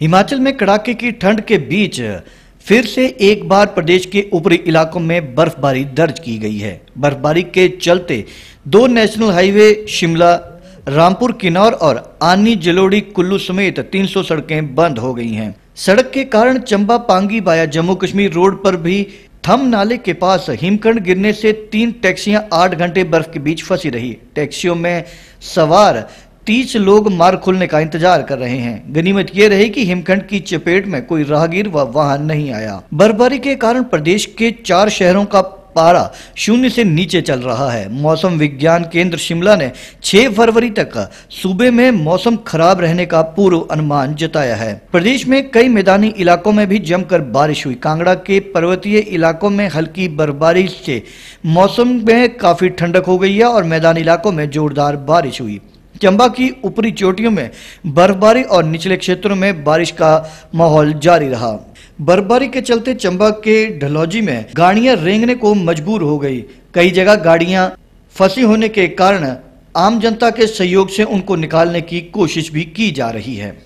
हिमाचल में कड़ाके की ठंड के बीच फिर से एक बार प्रदेश के ऊपरी इलाकों में बर्फबारी दर्ज की गई है बर्फबारी के चलते दो नेशनल हाईवे शिमला रामपुर किन्नौर और आनी जलोड़ी कुल्लू समेत 300 सड़कें बंद हो गई हैं सड़क के कारण चंबा पांगी बाया जम्मू कश्मीर रोड पर भी थम नाले के पास हिमखंड गिरने से तीन टैक्सियां आठ घंटे बर्फ के बीच फंसी रही टैक्सियों में सवार तीस लोग मार्ग खुलने का इंतजार कर रहे हैं गनीमत ये रही कि हिमखंड की चपेट में कोई राहगीर व वाहन नहीं आया बर्फबारी के कारण प्रदेश के चार शहरों का पारा शून्य से नीचे चल रहा है मौसम विज्ञान केंद्र शिमला ने 6 फरवरी तक सूबे में मौसम खराब रहने का पूर्व अनुमान जताया है प्रदेश में कई मैदानी इलाकों में भी जमकर बारिश हुई कांगड़ा के पर्वतीय इलाकों में हल्की बर्फबारी से मौसम में काफी ठंडक हो गई है और मैदानी इलाकों में जोरदार बारिश हुई चंबा की ऊपरी चोटियों में बर्फबारी और निचले क्षेत्रों में बारिश का माहौल जारी रहा बर्फबारी के चलते चंबा के ढलौजी में गाड़ियां रेंगने को मजबूर हो गई कई जगह गाड़ियां फंसी होने के कारण आम जनता के सहयोग से उनको निकालने की कोशिश भी की जा रही है